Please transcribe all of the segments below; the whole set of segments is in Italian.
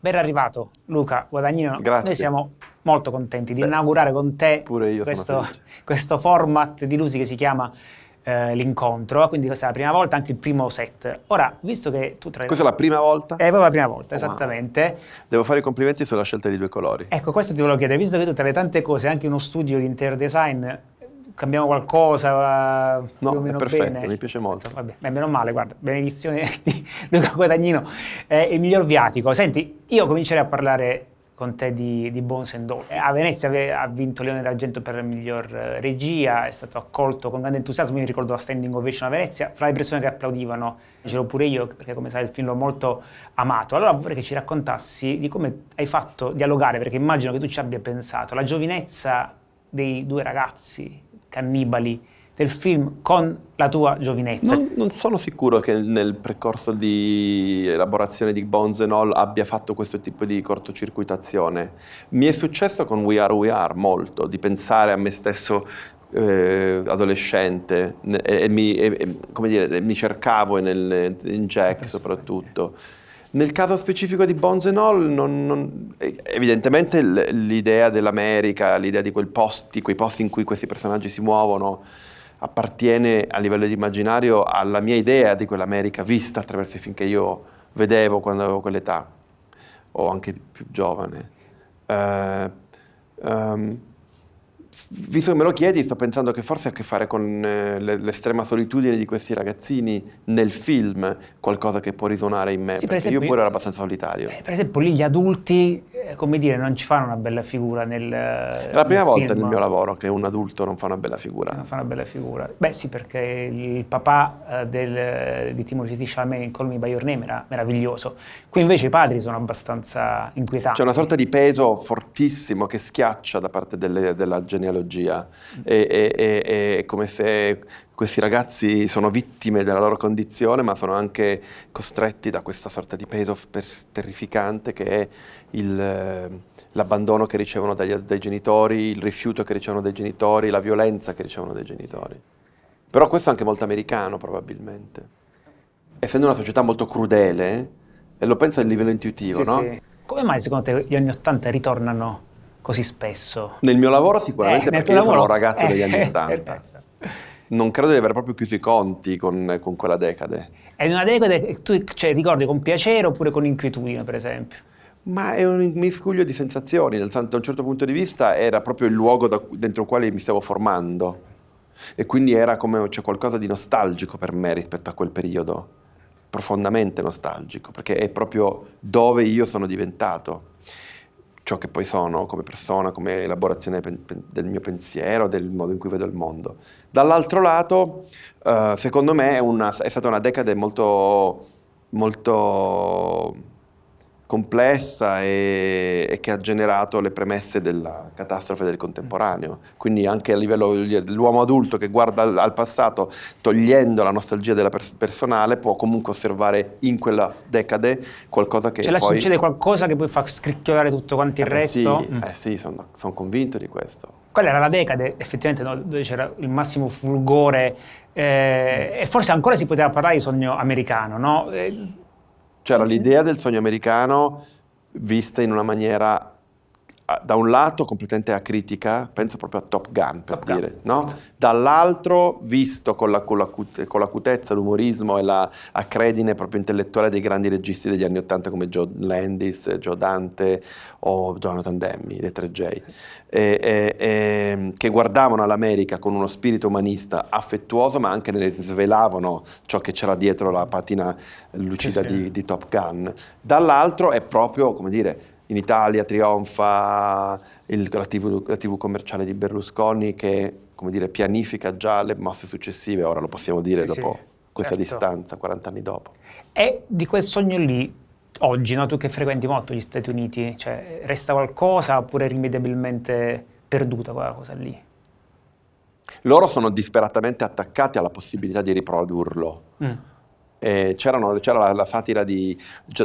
Ben arrivato Luca Guadagnino. Grazie. Noi siamo molto contenti di Beh, inaugurare con te questo, questo, format di Lusi che si chiama eh, l'incontro, eh, quindi questa è la prima volta, anche il primo set. Ora, visto che tu tra... Questa è la prima volta? Eh, è proprio la prima volta, oh, esattamente. Man. Devo fare i complimenti sulla scelta di due colori. Ecco, questo ti volevo chiedere, visto che tu tra le tante cose anche uno studio di interior design cambiamo qualcosa. No, è perfetto, bene. mi piace molto. Vabbè, beh, meno male, guarda, benedizione di Luca Guadagnino, eh, il miglior viatico. Senti, io comincerei a parlare con te di, di Bones and Dole. Eh, a Venezia ha vinto Leone d'Argento per la miglior eh, regia, è stato accolto con grande entusiasmo, mi ricordo la standing ovation a Venezia, fra le persone che applaudivano, ce l'ho pure io, perché come sai il film l'ho molto amato. Allora vorrei che ci raccontassi di come hai fatto dialogare, perché immagino che tu ci abbia pensato, la giovinezza dei due ragazzi Cannibali del film con la tua giovinezza. Non, non, sono sicuro che nel percorso di elaborazione di Bones and All abbia fatto questo tipo di cortocircuitazione. Mi è successo con We Are We Are molto, di pensare a me stesso eh, adolescente e, e, mi, e, e dire, mi, cercavo nel, in Jack soprattutto. Nel caso specifico di Bones and All, non, non, evidentemente l'idea dell'America, l'idea di posti, quei posti in cui questi personaggi si muovono, appartiene a livello di immaginario alla mia idea di quell'America vista attraverso i film che io vedevo quando avevo quell'età, o anche più giovane. Uh, um, visto che me lo chiedi, sto pensando che forse ha a che fare con eh, l'estrema solitudine di questi ragazzini nel film, qualcosa che può risuonare in me, sì, perché per esempio, io pure ero abbastanza solitario. Eh, per esempio, lì gli adulti eh, come dire, non ci fanno una bella figura nel eh, È la prima volta film. nel mio lavoro che un adulto non fa una bella figura. Non fa una bella figura. Beh sì, perché il papà eh, del, di Timothy Chalamet in Call Me By Your Name era meraviglioso. Qui invece i padri sono abbastanza inquietanti. C'è una sorta di peso fortissimo che schiaccia da parte delle, della genealogia. Mm. E, e, e, è come se questi ragazzi sono vittime della loro condizione, ma sono anche costretti da questa sorta di peso terrificante che è eh, l'abbandono che ricevono dai, dai genitori, il rifiuto che ricevono dai genitori, la violenza che ricevono dai genitori. Però questo è anche molto americano, probabilmente. Essendo una società molto crudele, e lo penso a livello intuitivo, sì, no? Sì. Come mai secondo te gli anni Ottanta ritornano così spesso? Nel mio lavoro sicuramente eh, perché io lavoro... sono un ragazzo degli anni eh. Ottanta. non credo di aver proprio chiuso i conti con, con quella decade. È una decade che tu cioè, ricordi con piacere oppure con inquietudine, per esempio? Ma è un miscuglio di sensazioni, nel senso da un certo punto di vista era proprio il luogo da, dentro il quale mi stavo formando e quindi era come cioè, qualcosa di nostalgico per me rispetto a quel periodo, profondamente nostalgico, perché è proprio dove io sono diventato ciò che poi sono come persona, come elaborazione del mio pensiero, del modo in cui vedo il mondo. Dall'altro lato, eh, secondo me è, una, è, stata una decade molto, molto complessa e, e, che ha generato le premesse della catastrofe del contemporaneo. Quindi anche a livello dell'uomo adulto che guarda al, al passato togliendo la nostalgia della pers personale può comunque osservare in quella decade qualcosa che... Cioè là poi... succede qualcosa che poi fa scricchiolare tutto quanto il eh, resto? Eh, mm. Sì, mm. eh, sì sono, sono convinto di questo quella era la decade effettivamente no, dove c'era il massimo fulgore eh, e forse ancora si poteva parlare di sogno americano, no? Eh, c'era l'idea del sogno americano vista in una maniera da un lato completamente a critica, penso proprio a Top Gun per Top dire, Gun, no? certo. dall'altro visto con l'acutezza, l'umorismo e la accredine proprio intellettuale dei grandi registi degli anni Ottanta come Joe Landis, Joe Dante o Jonathan Demme, dei 3J, che guardavano all'America con uno spirito umanista affettuoso ma anche ne svelavano ciò che c'era dietro la patina lucida sì, sì. Di, di Top Gun. Dall'altro è proprio, come dire, in Italia trionfa il, la, TV, la TV commerciale di Berlusconi che come dire, pianifica già le mosse successive, ora lo possiamo dire sì, dopo sì, questa certo. distanza, 40 anni dopo. E di quel sogno lì, oggi, no? tu che frequenti molto gli Stati Uniti, cioè, resta qualcosa oppure è irrimediabilmente perduta quella cosa lì? Loro sono disperatamente attaccati alla possibilità di riprodurlo. Mm eh, c'era la, la, satira di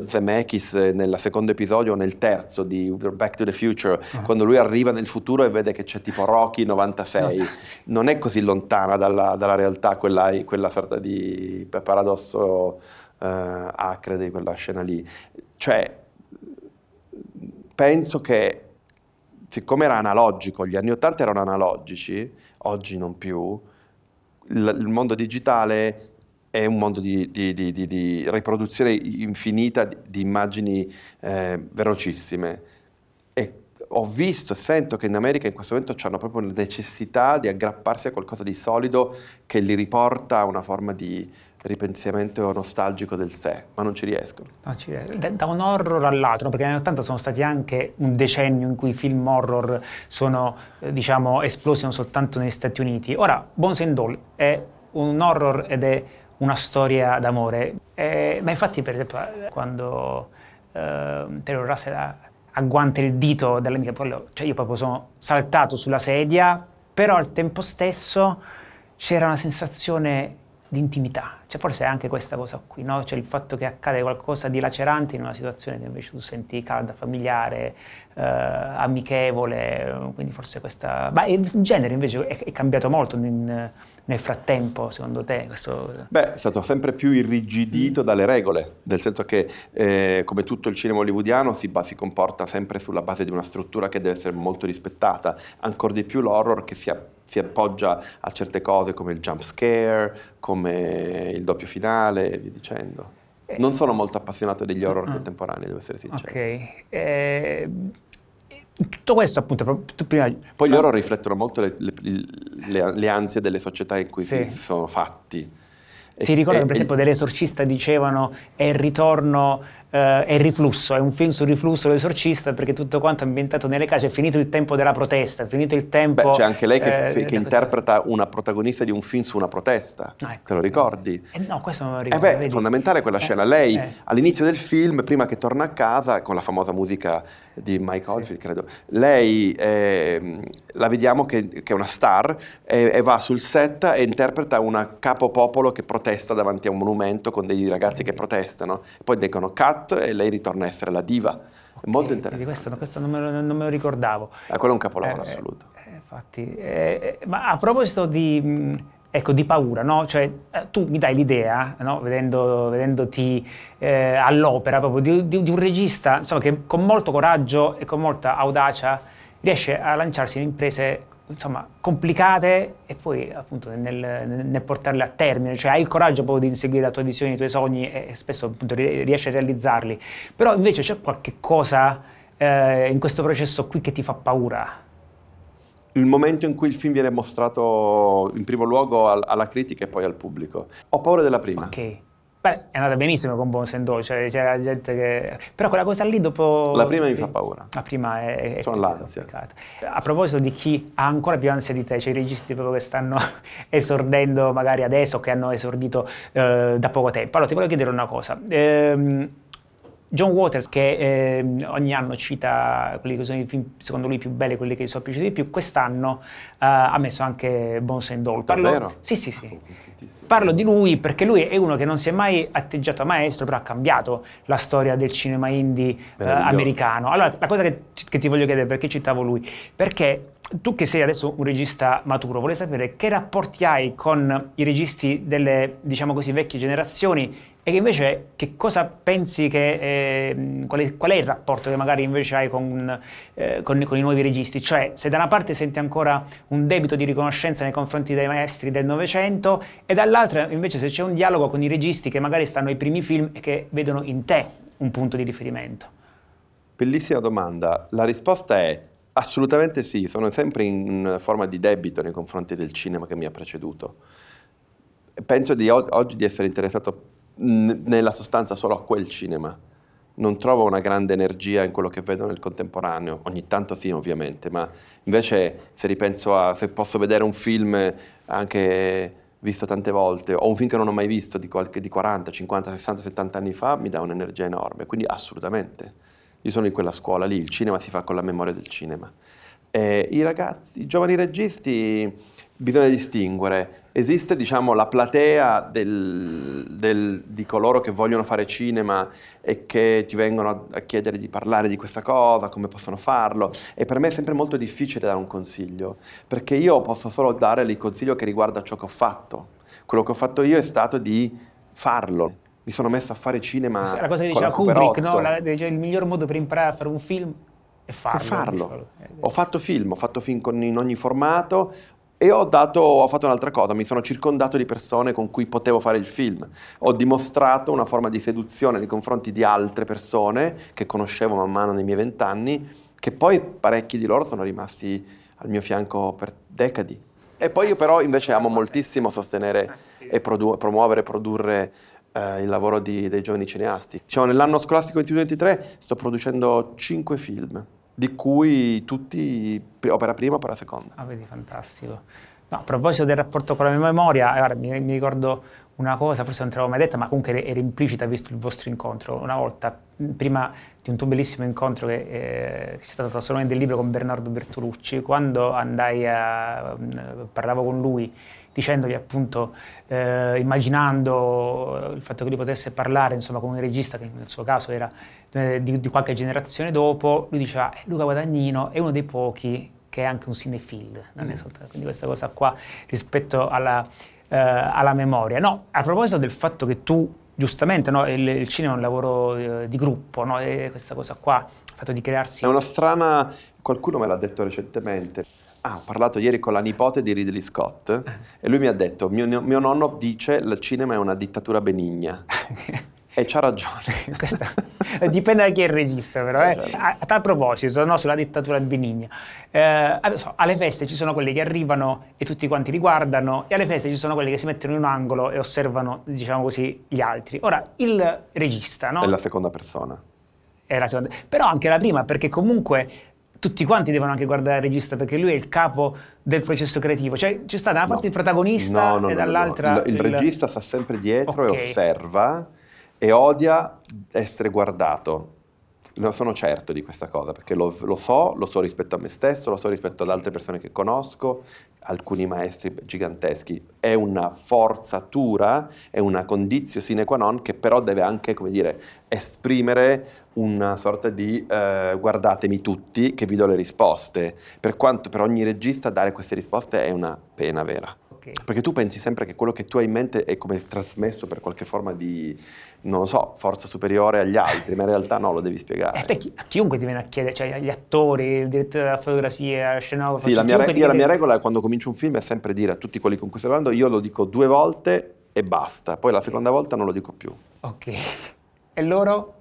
Zemeckis eh, nel secondo episodio, nel terzo di Back to the Future, uh-huh. quando lui arriva nel futuro e vede che c'è tipo Rocky 96. uh ah. Non è così lontana dalla, dalla realtà quella, quella, sorta di paradosso eh, acre di quella scena lì. Cioè, penso che siccome era analogico, gli anni 80 erano analogici, oggi non più, il mondo digitale è un mondo di, di, di, di riproduzione infinita di, immagini eh, velocissime. E ho visto e sento che in America in questo momento hanno proprio la necessità di aggrapparsi a qualcosa di solido che li riporta a una forma di ripensamento nostalgico del sé, ma non ci riescono. Non ci da, da, un horror all'altro, perché negli anni 80 sono stati anche un decennio in cui i film horror sono, eh, diciamo, esplosi non soltanto negli Stati Uniti. Ora, Bones and Doll è un horror ed è una storia d'amore. Eh, ma infatti, per esempio, quando eh, Taylor Russell agguanta il dito dell'amica Pollo, cioè io proprio sono saltato sulla sedia, però al tempo stesso c'era una sensazione di intimità. Cioè, forse è anche questa cosa qui, no? Cioè il fatto che accade qualcosa di lacerante in una situazione che invece tu senti calda, familiare, eh, amichevole, quindi forse questa... Ma il genere invece è, è cambiato molto in, nel frattempo, secondo te? Questo... Beh, è stato sempre più irrigidito mm. dalle regole, nel senso che eh, come tutto il cinema hollywoodiano si, si, comporta sempre sulla base di una struttura che deve essere molto rispettata, ancora di più l'horror che si, a, si appoggia a certe cose come il jump scare, come il doppio finale e via dicendo. Eh. Non sono molto appassionato degli horror ah. contemporanei, devo essere sincero. Ok. Eh, tutto questo appunto proprio prima... Poi loro ah. riflettono molto le, le, le, le, ansie delle società in cui sì. sono fatti. Si ricorda che per esempio dell'esorcista dicevano è il ritorno eh, è il riflusso, è un film sul riflusso dell'esorcista perché tutto quanto è ambientato nelle case, è finito il tempo della protesta, è finito il tempo... Beh, c'è anche lei che, eh, che interpreta una protagonista di un film su una protesta, ah, ecco. te lo ricordi? Eh, no, questo non lo ricordo. Eh beh, è fondamentale quella eh, scena, lei eh. all'inizio del film, prima che torna a casa, con la famosa musica di Mike Oldfield, sì. credo, lei ehm, la vediamo che, che, è una star e va sul set e interpreta una capopopolo che protesta davanti a un monumento con dei ragazzi che protestano, poi dicono cut Cat e lei ritorna a essere la diva. Okay, è molto interessante. Questo, questo non, me lo, non, me lo, ricordavo. Eh, quello è un capolavoro eh, assoluto. Eh, eh infatti, eh, eh, ma a proposito di, ecco, di paura, no? cioè, tu mi dai l'idea, no? Vedendo, vedendoti all'opera, proprio di, di, di un regista insomma, che con molto coraggio e con molta audacia riesce a lanciarsi in imprese insomma, complicate e poi appunto nel, nel, portarle a termine, cioè hai il coraggio proprio di inseguire la tua visione, i tuoi sogni e, e spesso appunto riesci a realizzarli, però invece c'è qualche cosa eh, in questo processo qui che ti fa paura? il momento in cui il film viene mostrato in primo luogo alla critica e poi al pubblico. Ho paura della prima. Okay. Beh, è andata benissimo con Buon Sendo, cioè c'era gente che... Però quella cosa lì dopo... La prima mi fa paura. La prima è... è Sono l'ansia. A proposito di chi ha ancora più ansia di te, cioè i registi proprio che stanno esordendo magari adesso, che hanno esordito eh, da poco tempo. Allora ti voglio chiedere una cosa. Ehm, John Waters, che eh, ogni anno cita quelli che sono i film secondo lui più belli, quelli che gli sono piaciuti di più, quest'anno eh, ha messo anche Bones and Dolphins. Parlo, Sì, sì, sì. Ah, Parlo di lui perché lui è uno che non si è mai atteggiato a maestro, però ha cambiato la storia del cinema indie eh, americano. Allora, la cosa che, che ti voglio chiedere, perché citavo lui? Perché tu che sei adesso un regista maturo, vorrei sapere che rapporti hai con i registi delle, diciamo così, vecchie generazioni e invece che cosa pensi che, eh, qual, è, qual, è, il rapporto che magari invece hai con, eh, con, con, i nuovi registi? Cioè se da una parte senti ancora un debito di riconoscenza nei confronti dei maestri del Novecento e dall'altra invece se c'è un dialogo con i registi che magari stanno ai primi film e che vedono in te un punto di riferimento. Bellissima domanda, la risposta è assolutamente sì, sono sempre in forma di debito nei confronti del cinema che mi ha preceduto. Penso di, oggi di essere interessato nella sostanza solo a quel cinema. Non trovo una grande energia in quello che vedo nel contemporaneo, ogni tanto sì ovviamente, ma invece se ripenso a, se posso vedere un film anche visto tante volte, o un film che non ho mai visto di, qualche, di 40, 50, 60, 70 anni fa, mi dà un'energia enorme, quindi assolutamente. Io sono in quella scuola lì, il cinema si fa con la memoria del cinema. Eh, i, ragazzi, I giovani registi bisogna distinguere esiste diciamo, la platea del, del, di coloro che vogliono fare cinema e che ti vengono a, chiedere di parlare di questa cosa, come possono farlo. E per me è sempre molto difficile dare un consiglio, perché io posso solo dare il consiglio che riguarda ciò che ho fatto. Quello che ho fatto io è stato di farlo. Mi sono messo a fare cinema. Sì, la cosa che diceva Kubrick, no? la, cioè, il miglior modo per imparare a fare un film è farlo. E farlo. Ho fatto film, ho fatto film con, in ogni formato, e ho, dato, ho fatto un'altra cosa, mi sono circondato di persone con cui potevo fare il film. Ho dimostrato una forma di seduzione nei confronti di altre persone che conoscevo man mano nei miei vent'anni, che poi parecchi di loro sono rimasti al mio fianco per decadi. E poi io però invece amo moltissimo sostenere e produ- promuovere e produrre eh, il lavoro di, dei giovani cineasti. Diciamo, nell'anno scolastico 2023 sto producendo cinque film di cui tutti, opera prima, opera seconda. Ah, vedi, fantastico. No, a proposito del rapporto con la mia memoria, eh, guarda, mi, mi, ricordo una cosa, forse non te l'avevo mai detta, ma comunque era implicita visto il vostro incontro. Una volta, prima di un tuo bellissimo incontro che, eh, c'è stato trasformato del libro con Bernardo Bertolucci, quando andai a, mm, parlavo con lui dicendogli appunto, eh, immaginando eh, il fatto che lui potesse parlare insomma, con un regista che nel suo caso era eh, di, di, qualche generazione dopo, lui diceva eh, Luca Guadagnino è uno dei pochi che è anche un cinefield, non è mm. soltanto, quindi questa cosa qua rispetto alla, eh, alla memoria. No, a proposito del fatto che tu giustamente no, il, il, cinema è un lavoro eh, di gruppo, no? questa cosa qua, il fatto di crearsi... È una strana... qualcuno me l'ha detto recentemente. Ah, ho parlato ieri con la nipote di Ridley Scott eh. e lui mi ha detto, mio, mio nonno dice che il cinema è una dittatura benigna. E c'ha ragione. Questa, eh, dipende da chi è il regista, però. Eh. Esatto. A, a, tal proposito, no, sulla dittatura benigna. Eh, adesso, alle feste ci sono quelli che arrivano e tutti quanti li guardano, e alle feste ci sono quelli che si mettono in un angolo e osservano, diciamo così, gli altri. Ora, il regista, no? È la seconda persona. È la seconda. Però anche la prima, perché comunque tutti quanti devono anche guardare il regista perché lui è il capo del processo creativo. Cioè c'è sta da una parte no. il protagonista no, no, e dall'altra... Il, il, regista sta sempre dietro okay. e osserva e odia essere guardato non sono certo di questa cosa, perché lo, lo, so, lo so rispetto a me stesso, lo so rispetto ad altre persone che conosco, alcuni maestri giganteschi. È una forzatura, è una condizio sine qua non che però deve anche, come dire, esprimere una sorta di eh, guardatemi tutti che vi do le risposte. Per quanto per ogni regista dare queste risposte è una pena vera che... Perché tu pensi sempre che quello che tu hai in mente è come trasmesso per qualche forma di, non lo so, forza superiore agli altri, ma in realtà no, lo devi spiegare. Eh, chi, a chiunque ti viene a chiedere, cioè agli attori, il direttore della fotografia, la scenografia... Sì, cioè, la mia, re- la mia regola quando comincio un film è sempre dire a tutti quelli con cui sto parlando, io lo dico due volte e basta, poi la seconda volta non lo dico più. Ok. E loro?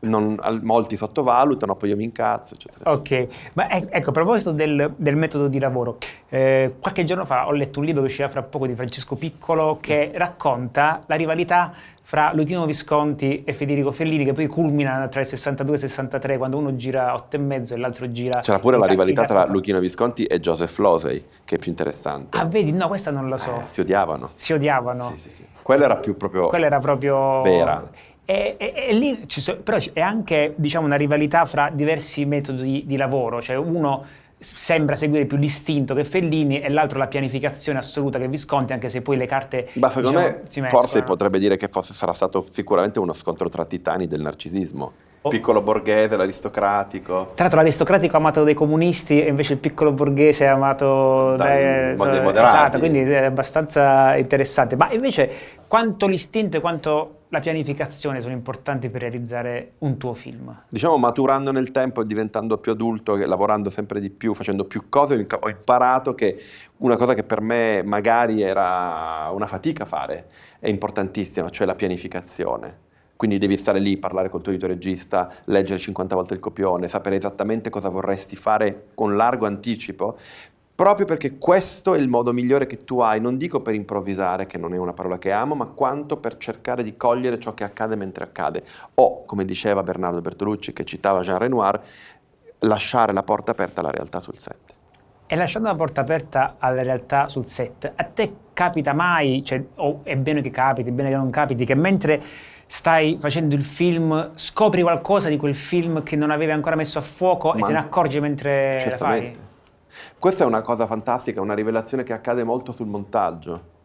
non, molti sottovalutano, poi io mi incazzo, eccetera. Ok, ma ecco, a proposito del, del metodo di lavoro, eh, qualche giorno fa ho letto un libro che uscirà fra poco di Francesco Piccolo che mm. racconta la rivalità fra Luchino Visconti e Federico Fellini che poi culmina tra il 62 e il 63 quando uno gira 8 e mezzo e l'altro gira... C'era pure la rivalità tra Luchino Visconti e Joseph Losey che è più interessante. Ah vedi? No, questa non la so. Eh, si odiavano. Si odiavano. Sì, sì, sì. Quella era più proprio... Quella era proprio... Vera. E, e, e lì so, però è anche diciamo, una rivalità fra diversi metodi di lavoro, cioè uno sembra seguire più l'istinto che Fellini e l'altro la pianificazione assoluta che Visconti, anche se poi le carte... Ma secondo diciamo, me mescolano. forse potrebbe dire che fosse, sarà stato sicuramente uno scontro tra titani del narcisismo. Oh. Piccolo borghese, l'aristocratico. Tra l'altro l'aristocratico amato dai comunisti e invece il piccolo borghese amato dai, dai, dai moderati. Esatto, quindi è abbastanza interessante. Ma invece quanto l'istinto e quanto la pianificazione sono importanti per realizzare un tuo film? Diciamo maturando nel tempo e diventando più adulto, lavorando sempre di più, facendo più cose, ho imparato che una cosa che per me magari era una fatica fare è importantissima, cioè la pianificazione. Quindi devi stare lì, parlare col tuo editore regista, leggere 50 volte il copione, sapere esattamente cosa vorresti fare con largo anticipo, proprio perché questo è il modo migliore che tu hai, non dico per improvvisare, che non è una parola che amo, ma quanto per cercare di cogliere ciò che accade mentre accade. O, come diceva Bernardo Bertolucci, che citava Jean Renoir, lasciare la porta aperta alla realtà sul set. E lasciando la porta aperta alla realtà sul set, a te capita mai, cioè, oh, è bene che capiti, è bene che non capiti, che mentre stai facendo il film, scopri qualcosa di quel film che non avevi ancora messo a fuoco Ma e te ne accorgi mentre lo fai? Questa è una cosa fantastica, una rivelazione che accade molto sul montaggio.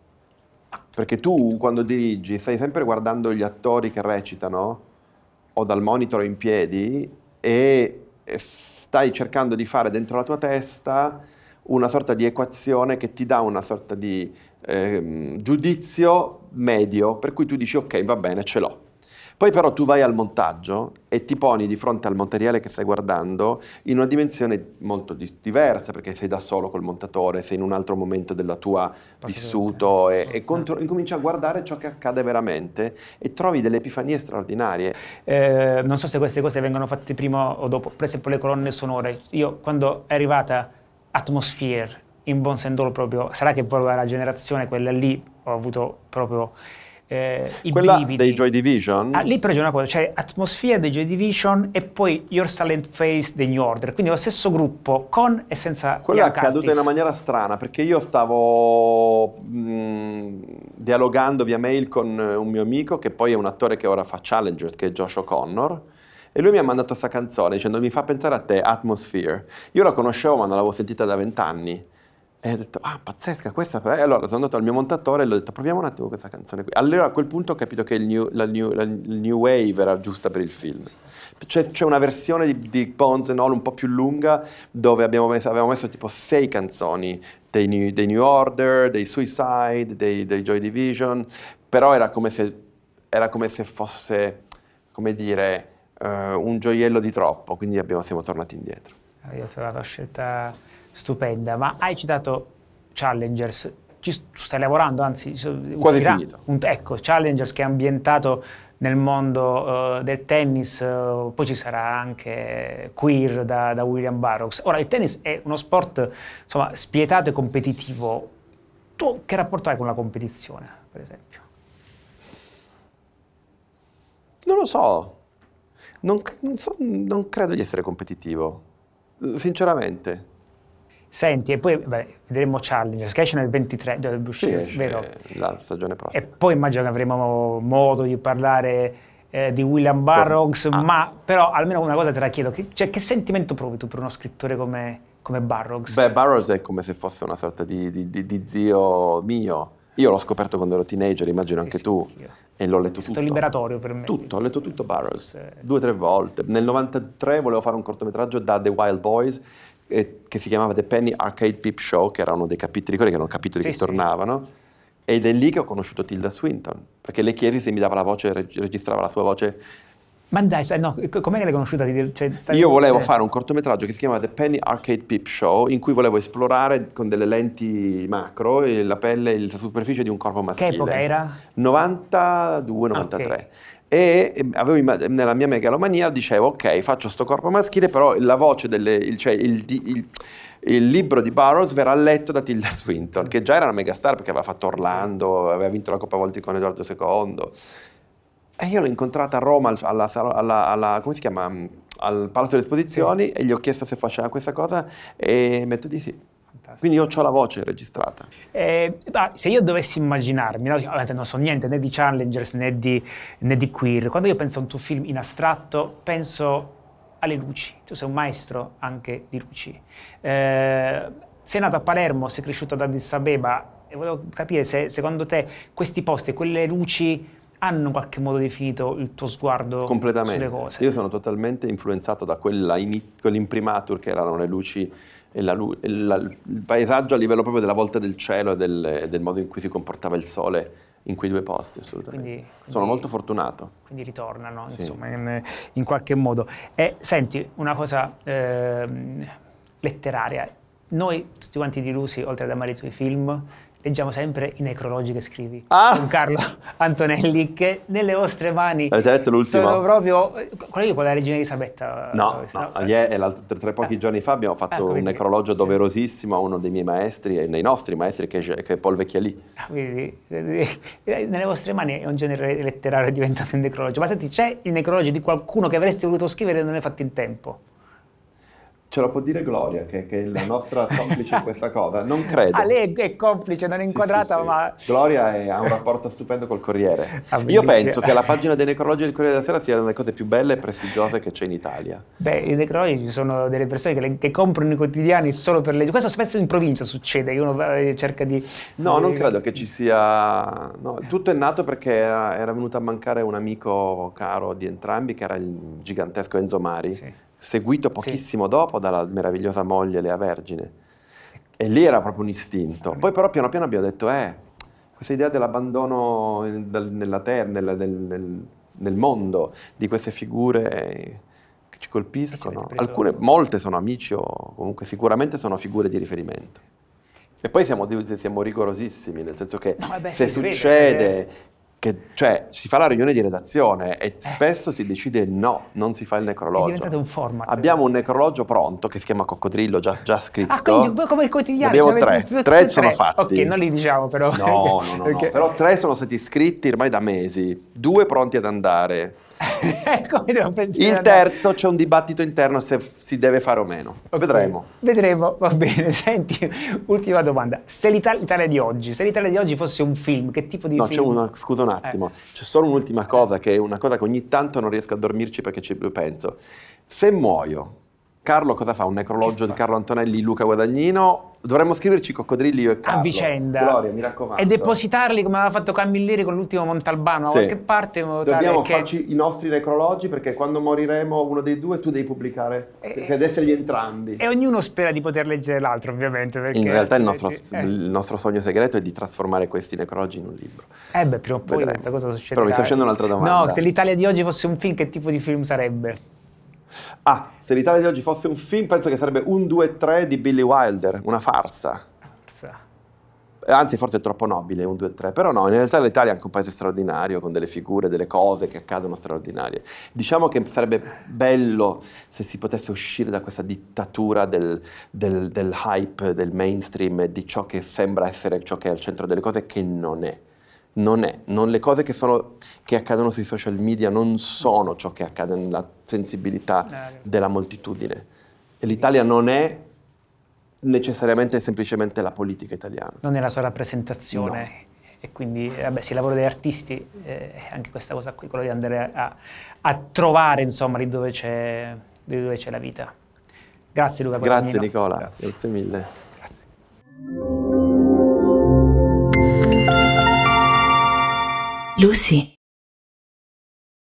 Perché tu quando dirigi stai sempre guardando gli attori che recitano o dal monitor in piedi e stai cercando di fare dentro la tua testa una sorta di equazione che ti dà una sorta di eh, giudizio medio per cui tu dici ok va bene ce l'ho. Poi però tu vai al montaggio e ti poni di fronte al materiale che stai guardando in una dimensione molto di- diversa, perché sei da solo col montatore, sei in un altro momento della tua Passo vissuto e, e contro- incominci a guardare ciò che accade veramente e trovi delle epifanie straordinarie. Eh, non so se queste cose vengono fatte prima o dopo, per esempio le colonne sonore. Io quando è arrivata Atmosphere, in buon senso proprio, sarà che proprio la generazione quella lì ho avuto proprio eh, i Quella brividi. dei Joy Division? Ah, lì però c'è una cosa, c'è cioè atmosfera dei Joy Division e poi Your Silent Face dei New Order, quindi lo stesso gruppo con e senza Quello è accaduto in una maniera strana perché io stavo mh, dialogando via mail con eh, un mio amico che poi è un attore che ora fa Challengers, che è Josh O'Connor. E lui mi ha mandato questa canzone dicendo mi fa pensare a te, Atmosphere. Io la conoscevo ma non l'avevo sentita da vent'anni. E ho detto, ah, pazzesca questa. Eh. E allora sono andato al mio montatore e gli ho detto, proviamo un attimo questa canzone qui. Allora a quel punto ho capito che il new, la, new, la new wave era giusta per il film. C'è, cioè, c'è una versione di, di Bones and All un po' più lunga dove messo, avevamo messo tipo sei canzoni dei New, dei new Order, dei Suicide, dei, dei, Joy Division, però era come se, era come se fosse, come dire, uh, un gioiello di troppo, quindi abbiamo, siamo tornati indietro. Io ho trovato la scelta stupenda, ma hai citato Challengers, ci stai lavorando, anzi... Quasi finito. Un, ecco, Challengers che è ambientato nel mondo uh, del tennis, uh, poi ci sarà anche Queer da, da, William Burroughs. Ora, il tennis è uno sport insomma, spietato e competitivo. Tu che rapporto hai con la competizione, per esempio? Non lo so. Non, non, so, non credo di essere competitivo, sinceramente. Senti, e poi beh, vedremo Challenger, che cioè, esce nel 23, dovrebbe uscire, sì, vero? La stagione prossima. E poi immagino che avremo modo di parlare eh, di William Burroughs, ah. ma però almeno una cosa te la chiedo, che, cioè, che sentimento provi tu per uno scrittore come, come Burroughs? Beh, Burroughs è come se fosse una sorta di, di, di, di zio mio. Io l'ho scoperto quando ero teenager, immagino sì, anche sì, tu, anch'io. e l'ho letto tutto. È stato tutto. liberatorio per me. Tutto, ho letto tutto Burroughs, due o tre volte. Nel 93 volevo fare un cortometraggio da The Wild Boys, eh, che si chiamava The Penny Arcade Peep Show, che era uno dei capitoli, quelli che erano capitoli sì, che sì. tornavano, ed è lì che ho conosciuto Tilda Swinton, perché le chiesi se mi dava la voce, reg- registrava la sua voce ma dai, no, com'è che l'hai conosciuta? Cioè, stai... Io volevo eh. fare un cortometraggio che si chiama The Penny Arcade Peep Show, in cui volevo esplorare con delle lenti macro la pelle, la superficie di un corpo maschile. Che epoca era? 92-93. Ah, okay e ehm, avevo, nella mia megalomania dicevo ok faccio sto corpo maschile però la voce delle, il, cioè il, il, il, libro di Burroughs verrà letto da Tilda Swinton che già era una megastar perché aveva fatto Orlando aveva vinto la Coppa Volti con Edoardo II e io l'ho incontrata a Roma alla, alla, alla, come si chiama? al Palazzo delle Esposizioni sì. e gli ho chiesto se faceva questa cosa e mi ha di sì Fantastico. Quindi io ho la voce registrata. Eh, ah, se io dovessi immaginarmi, non so niente né di Challengers né di, né di Queer, quando io penso a un tuo film in astratto, penso alle luci. Tu sei un maestro anche di luci. Eh, sei nato a Palermo, sei cresciuto ad Addis Abeba e volevo capire se secondo te questi posti e quelle luci hanno in qualche modo definito il tuo sguardo sulle cose. Io sono totalmente influenzato da quell'imprimatur che erano le luci la, la, il paesaggio a livello proprio della volta del cielo e del, del, modo in cui si comportava il sole in quei due posti assolutamente. Quindi, quindi, Sono molto fortunato. Quindi ritornano sì. insomma in, in, qualche modo. E, senti, una cosa eh, letteraria, noi tutti quanti delusi, oltre ad amare i tuoi film, leggiamo sempre i necrologi che scrivi ah! con Carlo Antonelli che nelle vostre mani avete letto l'ultimo? sono proprio quella io con la regina Elisabetta no, no, no è, è pochi ah. giorni fa abbiamo fatto ecco, un quindi, necrologio doverosissimo a uno dei miei maestri e dei nostri maestri che, che è Paul Vecchiali ah, eh, nelle vostre mani è un genere letterario diventato un necrologio ma senti c'è il necrologio di qualcuno che avreste voluto scrivere e non è fatto in tempo ce lo può dire Gloria, che, che è la nostra complice in questa cosa. Non credo. Ah, lei è complice, non è inquadrata, sì, sì, ma... Gloria è, ha un rapporto stupendo col Corriere. Ah, Io penso che la pagina dei necrologi del Corriere della Sera sia una delle cose più belle e prestigiose che c'è in Italia. Beh, i necrologi ci sono delle persone che, le, che comprano i quotidiani solo per leggere. Questo spesso in provincia succede, uno cerca di... No, non credo che ci sia... No, tutto è nato perché era, era, venuto a mancare un amico caro di entrambi, che era il gigantesco Enzo Mari Sì seguito pochissimo sì. dopo dalla meravigliosa moglie Lea Vergine. E lì era proprio un istinto. Poi però piano piano abbiamo detto, eh, questa idea dell'abbandono nella terra, nel, nel, nel, mondo, di queste figure che ci colpiscono. Alcune, molte sono amici o comunque sicuramente sono figure di riferimento. E poi siamo, siamo rigorosissimi, nel senso che no, vabbè, se succede vede, che, cioè, si fa la riunione di redazione e eh. spesso si decide no, non si fa il necrologio. È diventato un format. Abbiamo un necrologio pronto che si chiama Coccodrillo, già, già scritto. Ah, quindi come il quotidiano. Abbiamo cioè, tre, tre, tre sono fatti. Ok, non li diciamo però. No, no, no, okay. no, Però tre sono stati scritti ormai da mesi, due pronti ad andare. Ecco, il terzo c'è un dibattito interno se si deve fare o meno. Vedremo. Vedremo, va bene. Senti, ultima domanda. Se l'Italia di oggi, se l'Italia di oggi fosse un film, che tipo di no, film? No, c'è una, scusa un attimo, eh. c'è solo un'ultima cosa che è una cosa che ogni tanto non riesco a dormirci perché ci penso. Se muoio Carlo cosa fa? Un necrologio di Carlo Antonelli, Luca Guadagnino? Dovremmo scriverci coccodrilli io e Carlo. A vicenda. Gloria, mi raccomando. E depositarli come aveva fatto Camilleri con l'ultimo Montalbano. Sì. qualche parte Dobbiamo che... farci i nostri necrologi perché quando moriremo uno dei due tu devi pubblicare. E... Eh, perché deve essergli entrambi. E ognuno spera di poter leggere l'altro ovviamente. Perché... In realtà il nostro, eh. il nostro, sogno segreto è di trasformare questi necrologi in un libro. Eh beh, prima o poi questa cosa succederà. Però mi sta facendo un'altra domanda. No, se l'Italia di oggi fosse un film che tipo di film sarebbe? Ah, se l'Italia di oggi fosse un film, penso che sarebbe un 2-3 di Billy Wilder, una farsa. Farsa. Eh, anzi, forse è troppo nobile, un 2-3, però no, in realtà l'Italia è anche un paese straordinario, con delle figure, delle cose che accadono straordinarie. Diciamo che sarebbe bello se si potesse uscire da questa dittatura del, del, del hype, del mainstream, di ciò che sembra essere ciò che è al centro delle cose, che non è non è, non le cose che, sono, che, accadono sui social media non sono ciò che accade nella sensibilità eh, eh. della moltitudine. l'Italia non è necessariamente e semplicemente la politica italiana. Non è la sua rappresentazione. No. E quindi, eh, vabbè, sì, il lavoro degli artisti, eh, anche questa cosa qui, quello di andare a, a trovare, insomma, lì dove c'è, lì dove c'è la vita. Grazie Luca. Grazie Nicola, grazie, grazie mille. Grazie. Lucy.